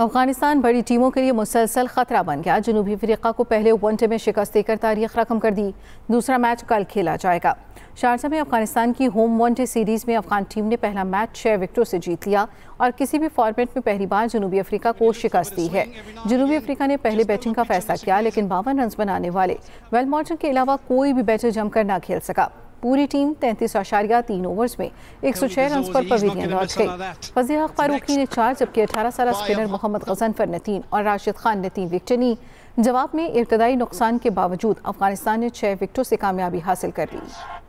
अफगानिस्तान बड़ी टीमों के लिए मुसलसल खतरा बन गया जनूबी अफ्रीका को पहले वनडे में शिकस्त देकर तारीख रकम कर दी दूसरा मैच कल खेला जाएगा शारजा में अफगानिस्तान की होम वनडे सीरीज़ में अफगान टीम ने पहला मैच छः विकेटों से जीत लिया और किसी भी फॉर्मेट में पहली बार जनूबी अफ्रीका को शिकस्त दी है जनूबी अफ्रीका ने पहले बैटिंग का फैसला किया लेकिन बावन रन बनाने वाले वेलमॉर्टन के अलावा कोई भी बैटर जमकर ना खेल सका पूरी टीम तैंतीस आशारिया तीन ओवर्स में एक सौ छह रन पर पवेलियन लौट गई फजीह फारूकी ने चार जबकि अठारह साल स्पिनर मोहम्मद गजनफर ने तीन और राशिद खान ने तीन विकटें ली जवाब में इब्तदाई नुकसान के बावजूद अफगानिस्तान ने छह विकटों से कामयाबी हासिल कर ली